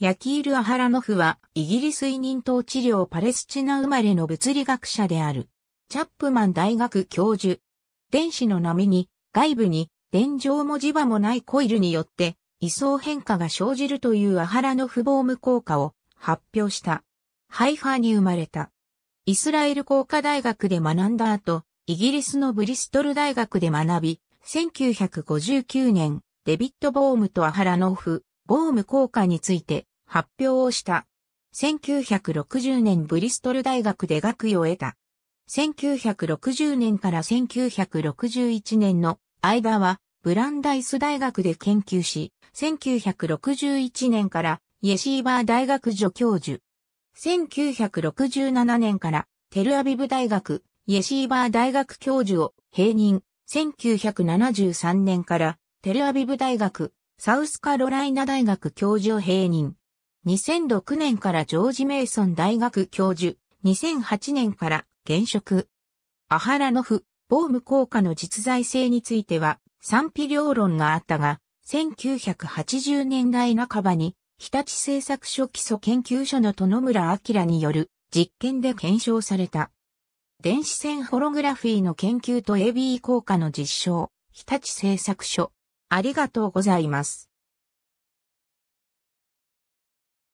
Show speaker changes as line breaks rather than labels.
ヤキール・アハラノフは、イギリス委任統治領パレスチナ生ま
れの物理学者である。チャップマン大学教授。電子の波に、外部に、電状も磁場もないコイルによって、位相変化が生じるというアハラノフボーム効果を発表した。ハイファに生まれた。イスラエル工科大学で学んだ後、イギリスのブリストル大学で学び、1959年、デビット・ボームとアハラノフ、ボーム効果について発表をした。1960年ブリストル大学で学位を得た。1960年から1961年の間はブランダイス大学で研究し、1961年からイェシーバー大学助教授。1967年からテルアビブ大学イェシーバー大学教授を併任。1973年からテルアビブ大学サウスカロライナ大学教授を併任。2006年からジョージ・メイソン大学教授、2008年から現職。アハラノフ、ボーム効果の実在性については賛否両論があったが、1980年代半ばに日立製作所基礎研究所の殿村明による実験で検証された。電子線ホログラフィーの研究と AB 効果の実証、
日立製作所。ありがとうございます。